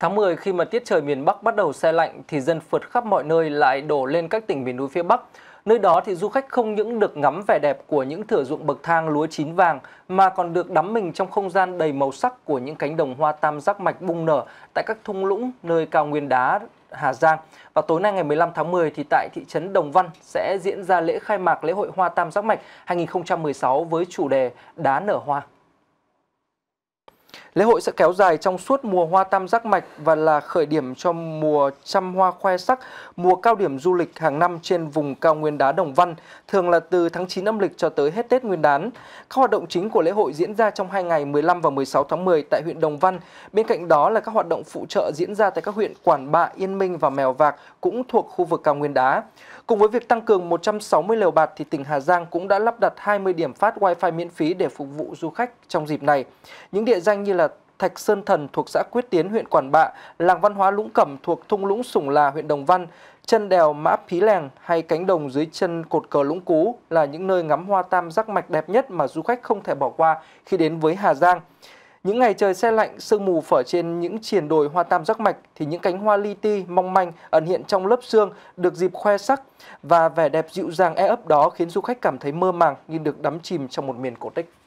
Tháng 10 khi mà tiết trời miền Bắc bắt đầu xe lạnh thì dân phượt khắp mọi nơi lại đổ lên các tỉnh miền núi phía Bắc. Nơi đó thì du khách không những được ngắm vẻ đẹp của những thửa ruộng bậc thang lúa chín vàng mà còn được đắm mình trong không gian đầy màu sắc của những cánh đồng hoa tam giác mạch bung nở tại các thung lũng nơi cao nguyên đá Hà Giang. Và tối nay ngày 15 tháng 10 thì tại thị trấn Đồng Văn sẽ diễn ra lễ khai mạc lễ hội hoa tam giác mạch 2016 với chủ đề Đá nở hoa. Lễ hội sẽ kéo dài trong suốt mùa hoa tam giác mạch và là khởi điểm cho mùa trăm hoa khoe sắc, mùa cao điểm du lịch hàng năm trên vùng cao nguyên đá Đồng Văn, thường là từ tháng 9 âm lịch cho tới hết Tết Nguyên đán. Các hoạt động chính của lễ hội diễn ra trong hai ngày 15 và 16 tháng 10 tại huyện Đồng Văn. Bên cạnh đó là các hoạt động phụ trợ diễn ra tại các huyện Quản Bạ, Yên Minh và Mèo Vạc cũng thuộc khu vực cao nguyên đá. Cùng với việc tăng cường 160 lều bạt thì tỉnh Hà Giang cũng đã lắp đặt 20 điểm phát wifi miễn phí để phục vụ du khách trong dịp này. Những địa danh như là Thạch Sơn Thần thuộc xã Quyết Tiến, huyện Quản Bạ, làng văn hóa Lũng Cẩm thuộc thung lũng sùng Là, huyện Đồng Văn, chân đèo Mã phí Lèng hay cánh đồng dưới chân cột cờ Lũng Cú là những nơi ngắm hoa tam giác mạch đẹp nhất mà du khách không thể bỏ qua khi đến với Hà Giang. Những ngày trời xe lạnh, sương mù phở trên những triền đồi hoa tam giác mạch thì những cánh hoa li ti mong manh ẩn hiện trong lớp sương được dịp khoe sắc và vẻ đẹp dịu dàng e ấp đó khiến du khách cảm thấy mơ màng như được đắm chìm trong một miền cổ tích.